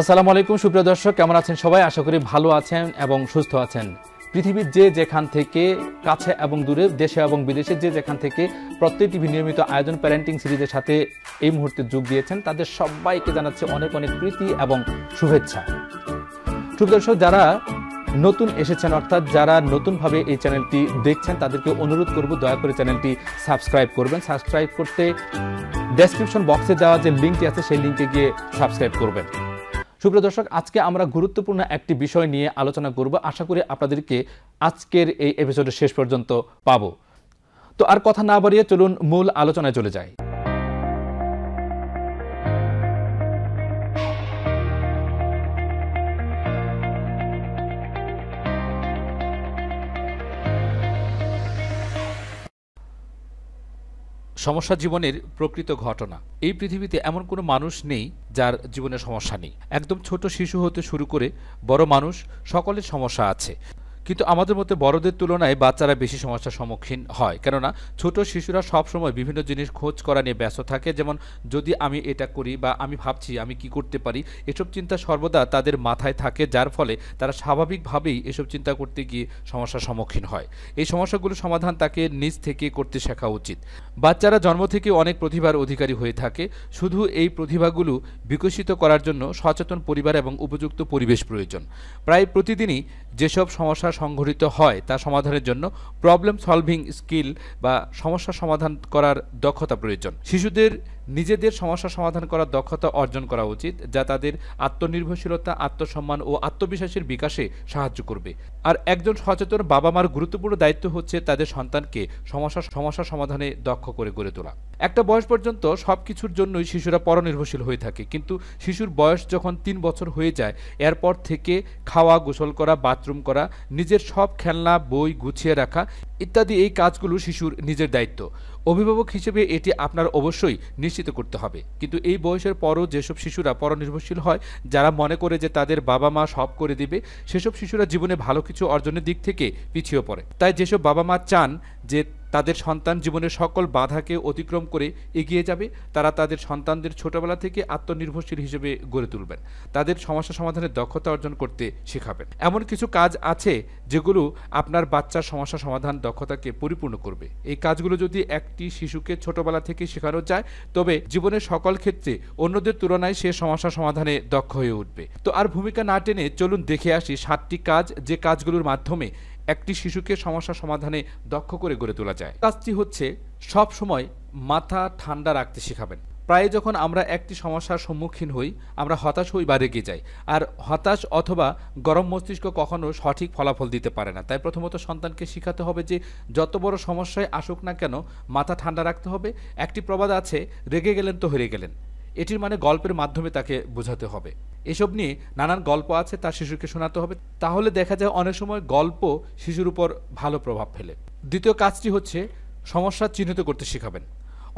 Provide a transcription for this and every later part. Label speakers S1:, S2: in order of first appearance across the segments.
S1: আসসালামু আলাইকুম সুপ্রিয় দর্শক কেমন আছেন সবাই আশা করি ভালো আছেন এবং সুস্থ আছেন পৃথিবীর যে যেখান থেকে কাছে এবং দূরে দেশে এবং বিদেশে যে যেখান থেকে প্রত্যেক টিভি নিয়মিত আয়োজন প্যারেন্টিং সিরিজের সাথে এই মুহূর্তে যোগ দিয়েছেন তাদের সবাইকে জানাচ্ছে অনেক অনেক প্রীতি এবং শুভেচ্ছা দর্শক যারা নতুন এসেছেন অর্থাৎ যারা নতুনভাবে এই চ্যানেলটি দেখছেন তাদেরকে অনুরোধ করব দয়া করে চ্যানেলটি সাবস্ক্রাইব করবেন সাবস্ক্রাইব করতে ডেসক্রিপশন বক্সে দেওয়া যে লিঙ্কটি আছে সেই লিঙ্কে গিয়ে সাবস্ক্রাইব করবেন সুপ্রিয় দর্শক আজকে আমরা গুরুত্বপূর্ণ একটি বিষয় নিয়ে আলোচনা করব আশা করি আপনাদেরকে আজকের এই এপিসোডের শেষ পর্যন্ত পাব তো আর কথা না বাড়িয়ে চলুন মূল আলোচনায় চলে যায় সমস্যা জীবনের প্রকৃত ঘটনা এই পৃথিবীতে এমন কোনো মানুষ নেই যার জীবনে সমস্যা নেই একদম ছোট শিশু হতে শুরু করে বড় মানুষ সকলের সমস্যা আছে কিন্তু আমাদের মধ্যে বড়দের তুলনায় বাচ্চারা বেশি সমস্যার সম্মুখীন হয় কেননা ছোট শিশুরা সবসময় বিভিন্ন জিনিস খোঁজ করা নিয়ে ব্যস্ত থাকে যেমন যদি আমি এটা করি বা আমি ভাবছি আমি কি করতে পারি এসব চিন্তা সর্বদা তাদের মাথায় থাকে যার ফলে তারা স্বাভাবিকভাবেই এসব চিন্তা করতে গিয়ে সমস্যার সম্মুখীন হয় এই সমস্যাগুলো সমাধান তাকে নিজ থেকে করতে শেখা উচিত বাচ্চারা জন্ম থেকে অনেক প্রতিভার অধিকারী হয়ে থাকে শুধু এই প্রতিভাগুলো বিকশিত করার জন্য সচেতন পরিবার এবং উপযুক্ত পরিবেশ প্রয়োজন প্রায় প্রতিদিনই যেসব সমস্যার সংঘটিত হয় তা সমাধানের জন্য প্রবলেম সলভিং স্কিল বা সমস্যা সমাধান করার দক্ষতা প্রয়োজন শিশুদের নিজেদের সমস্যা সমাধান করার দক্ষতা অর্জন করা উচিত যা তাদের আত্মনির্ভরশীলতা আত্মসম্মান ও আত্মবিশ্বাসের বিকাশে সাহায্য করবে আর একজন সচেতন বাবা মার গুরুত্বপূর্ণ দায়িত্ব হচ্ছে তাদের সন্তানকে সমস্যা সমস্যা সমাধানে দক্ষ করে গড়ে তোলা একটা বয়স পর্যন্ত সব কিছুর জন্যই শিশুরা পরনির্ভরশীল হয়ে থাকে কিন্তু শিশুর বয়স যখন তিন বছর হয়ে যায় এরপর থেকে খাওয়া গোসল করা বাথরুম করা নিজের সব খেলনা বই গুছিয়ে রাখা ইত্যাদি এই কাজগুলো শিশুর নিজের দায়িত্ব অভিভাবক হিসেবে এটি আপনার অবশ্যই নিশ্চিত করতে হবে কিন্তু এই বয়সের পরও যেসব শিশুরা পরনির্ভরশীল হয় যারা মনে করে যে তাদের বাবা মা সব করে দিবে সেসব শিশুরা জীবনে ভালো কিছু অর্জনের দিক থেকে পিছিয়ে পড়ে তাই যেসব বাবা মা চান যে তাদের সন্তান জীবনের সকল বাধাকে অতিক্রম করে এগিয়ে যাবে তারা তাদের সন্তানদের ছোটবেলা থেকে আত্মনির্ভরশীল হিসেবে গড়ে তুলবেন তাদের সমস্যা সমাধানের দক্ষতা অর্জন করতে শেখাবেন এমন কিছু কাজ আছে যেগুলো আপনার বাচ্চার সমস্যা সমাধান দক্ষতাকে পরিপূর্ণ করবে এই কাজগুলো যদি একটি শিশুকে ছোটবেলা থেকে শেখানো যায় তবে জীবনের সকল ক্ষেত্রে অন্যদের তুলনায় সে সমস্যা সমাধানে দক্ষ হয়ে উঠবে তো আর ভূমিকা না টেনে চলুন দেখে আসি সাতটি কাজ যে কাজগুলোর মাধ্যমে একটি শিশুকে সমস্যা সমাধানে দক্ষ করে গড়ে তোলা যায় কাজটি হচ্ছে সব সময় মাথা ঠান্ডা রাখতে শেখাবেন প্রায় যখন আমরা একটি সমস্যার সম্মুখীন হই আমরা হতাশ হই বা রেগে যাই আর হতাশ অথবা গরম মস্তিষ্ক কখনো সঠিক ফলাফল দিতে পারে না তাই প্রথমত সন্তানকে শেখাতে হবে যে যত বড় সমস্যায় আসুক না কেন মাথা ঠান্ডা রাখতে হবে একটি প্রবাদ আছে রেগে গেলেন তো হেরে গেলেন এটির মানে গল্পের মাধ্যমে তাকে বোঝাতে হবে এসব নিয়ে নানান গল্প আছে তা শিশুকে শোনাতে হবে তাহলে দেখা যায় অনেক সময় গল্প শিশুর উপর ভালো প্রভাব ফেলে দ্বিতীয় কাজটি হচ্ছে সমস্যা চিহ্নিত করতে শেখাবেন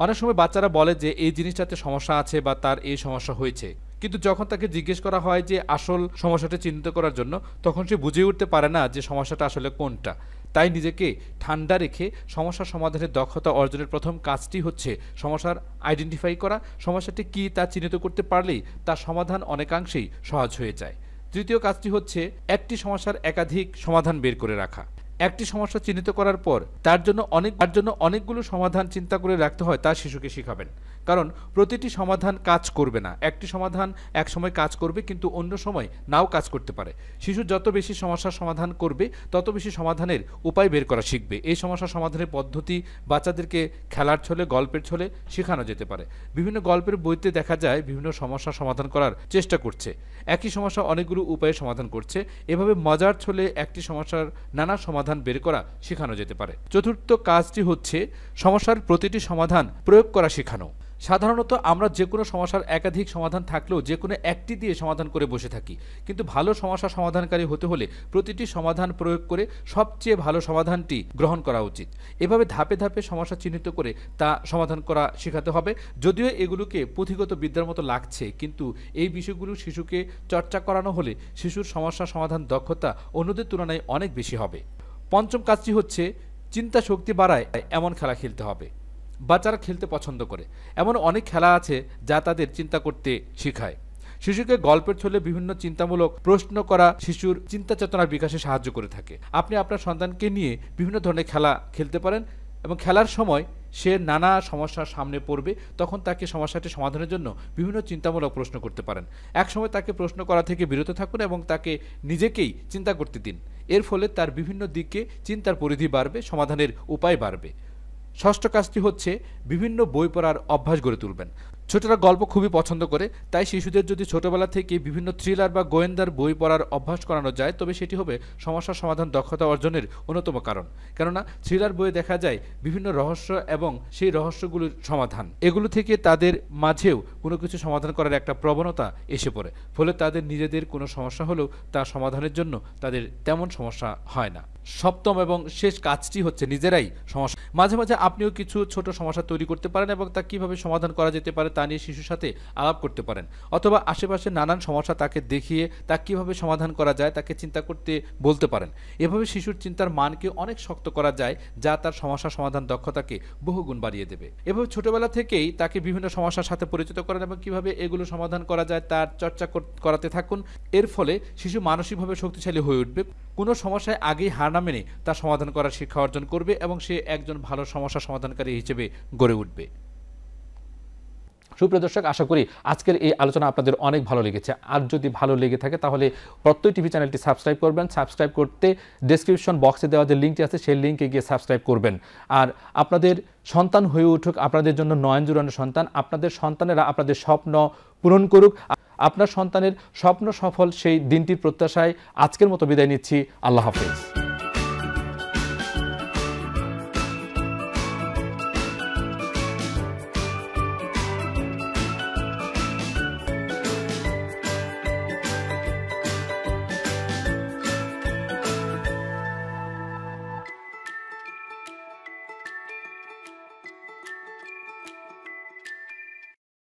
S1: অনেক সময় বাচ্চারা বলে যে এই জিনিসটাতে সমস্যা আছে বা তার এই সমস্যা হয়েছে কিন্তু যখন তাকে জিজ্ঞেস করা হয় যে আসল সমস্যাটা চিহ্নিত করার জন্য তখন সে বুঝে উঠতে পারে না যে সমস্যাটা আসলে কোনটা তাই নিজেকে ঠান্ডা রেখে সমস্যা সমাধানের দক্ষতা অর্জনের প্রথম কাজটি হচ্ছে সমস্যার আইডেন্টিফাই করা সমস্যাটি কী তা চিহ্নিত করতে পারলেই তার সমাধান অনেকাংশেই সহজ হয়ে যায় তৃতীয় কাজটি হচ্ছে একটি সমস্যার একাধিক সমাধান বের করে রাখা একটি সমস্যা চিহ্নিত করার পর তার জন্য অনেক তার জন্য অনেকগুলো সমাধান চিন্তা করে রাখতে হয় তা শিশুকে শেখাবেন কারণ প্রতিটি সমাধান কাজ করবে না একটি সমাধান এক সময় কাজ করবে কিন্তু অন্য সময় নাও কাজ করতে পারে শিশু যত বেশি সমস্যার সমাধান করবে তত বেশি সমাধানের উপায় বের করা শিখবে এই সমস্যা সমাধানের পদ্ধতি বাচ্চাদেরকে খেলার ছলে গল্পের ছলে শেখানো যেতে পারে বিভিন্ন গল্পের বইতে দেখা যায় বিভিন্ন সমস্যা সমাধান করার চেষ্টা করছে একই সমস্যা অনেকগুলো উপায়ে সমাধান করছে এভাবে মজার ছলে একটি সমস্যার নানা সমাধান বের করা শেখানো যেতে পারে চতুর্থ কাজটি হচ্ছে সমস্যার প্রতিটি সমাধান প্রয়োগ করা শেখানো সাধারণত আমরা যে কোনো সমস্যার একাধিক সমাধান থাকলেও যে কোনো একটি দিয়ে সমাধান করে বসে থাকি কিন্তু ভালো সমস্যা সমাধানকারী হতে হলে প্রতিটি সমাধান প্রয়োগ করে সবচেয়ে ভালো সমাধানটি গ্রহণ করা উচিত এভাবে ধাপে ধাপে সমস্যা চিহ্নিত করে তা সমাধান করা শেখাতে হবে যদিও এগুলোকে পুঁথিগত বিদ্যার মতো লাগছে কিন্তু এই বিষয়গুলো শিশুকে চর্চা করানো হলে শিশুর সমস্যা সমাধান দক্ষতা অন্যদের তুলনায় অনেক বেশি হবে পঞ্চম কাজটি হচ্ছে চিন্তা শক্তি বাড়ায় এমন খেলা খেলতে হবে বাচ্চারা খেলতে পছন্দ করে এমন অনেক খেলা আছে যা তাদের চিন্তা করতে শেখায় শিশুকে গল্পের ছলে বিভিন্ন চিন্তামূলক প্রশ্ন করা শিশুর চিন্তা চেতনার বিকাশে সাহায্য করে থাকে আপনি আপনার সন্তানকে নিয়ে বিভিন্ন ধরনের খেলা খেলতে পারেন এবং খেলার সময় সে নানা সমস্যার সামনে পড়বে তখন তাকে সমস্যাটি সমাধানের জন্য বিভিন্ন চিন্তামূলক প্রশ্ন করতে পারেন একসময় তাকে প্রশ্ন করা থেকে বিরত থাকুন এবং তাকে নিজেকেই চিন্তা করতে দিন এর ফলে তার বিভিন্ন দিকে চিন্তার পরিধি বাড়বে সমাধানের উপায় বাড়বে ষষ্ঠ কাজটি হচ্ছে বিভিন্ন বই পড়ার অভ্যাস গড়ে তুলবেন ছোটরা গল্প খুবই পছন্দ করে তাই শিশুদের যদি ছোটবেলা থেকে বিভিন্ন থ্রিলার বা গোয়েন্দার বই পড়ার অভ্যাস করানো যায় তবে সেটি হবে সমস্যা সমাধান দক্ষতা অর্জনের অন্যতম কারণ কেননা থ্রিলার বইয়ে দেখা যায় বিভিন্ন রহস্য এবং সেই রহস্যগুলির সমাধান এগুলো থেকে তাদের মাঝেও কোনো কিছু সমাধান করার একটা প্রবণতা এসে পড়ে ফলে তাদের নিজেদের কোনো সমস্যা হলেও তা সমাধানের জন্য তাদের তেমন সমস্যা হয় না সপ্তম এবং শেষ কাজটি হচ্ছে নিজেরাই সমস্যা মাঝে মাঝে আপনিও কিছু ছোট সমস্যা তৈরি করতে পারেন এবং তা কীভাবে সমাধান করা যেতে পারে তা নিয়ে শিশুর সাথে আলাপ করতে পারেন অথবা আশেপাশে নানান সমস্যা তাকে দেখিয়ে তা কীভাবে সমাধান করা যায় তাকে চিন্তা করতে বলতে পারেন এভাবে শিশুর চিন্তার মানকে অনেক শক্ত করা যায় যা তার সমস্যা সমাধান দক্ষতাকে বহুগুণ বাড়িয়ে দেবে এভাবে ছোটবেলা থেকেই তাকে বিভিন্ন সমস্যার সাথে পরিচিত করেন এবং কীভাবে এগুলো সমাধান করা যায় তার চর্চা করাতে থাকুন এর ফলে শিশু মানসিকভাবে শক্তিশালী হয়ে উঠবে কোনো সমস্যায় আগেই হার না মেনে তা সমাধান করার শিক্ষা অর্জন করবে এবং সে একজন ভালো সমস্যা সমাধানকারী হিসেবে গড়ে উঠবে সুপ্রিয় দর্শক আশা করি আজকের এই আলোচনা আপনাদের অনেক ভালো লেগেছে আর যদি ভালো লেগে থাকে তাহলে প্রত্যয় টিভি চ্যানেলটি সাবস্ক্রাইব করবেন সাবস্ক্রাইব করতে ডিসক্রিপশন বক্সে দেওয়া যে লিঙ্কটি আছে সেই লিঙ্কে গিয়ে সাবস্ক্রাইব করবেন আর আপনাদের সন্তান হয়ে উঠুক আপনাদের জন্য নয়ন জুড়ানো সন্তান আপনাদের সন্তানেরা আপনাদের স্বপ্ন পূরণ করুক আপনার সন্তানের স্বপ্ন সফল সেই দিনটির প্রত্যাশায় আজকের মতো বিদায় নিচ্ছি আল্লাহ হাফিজ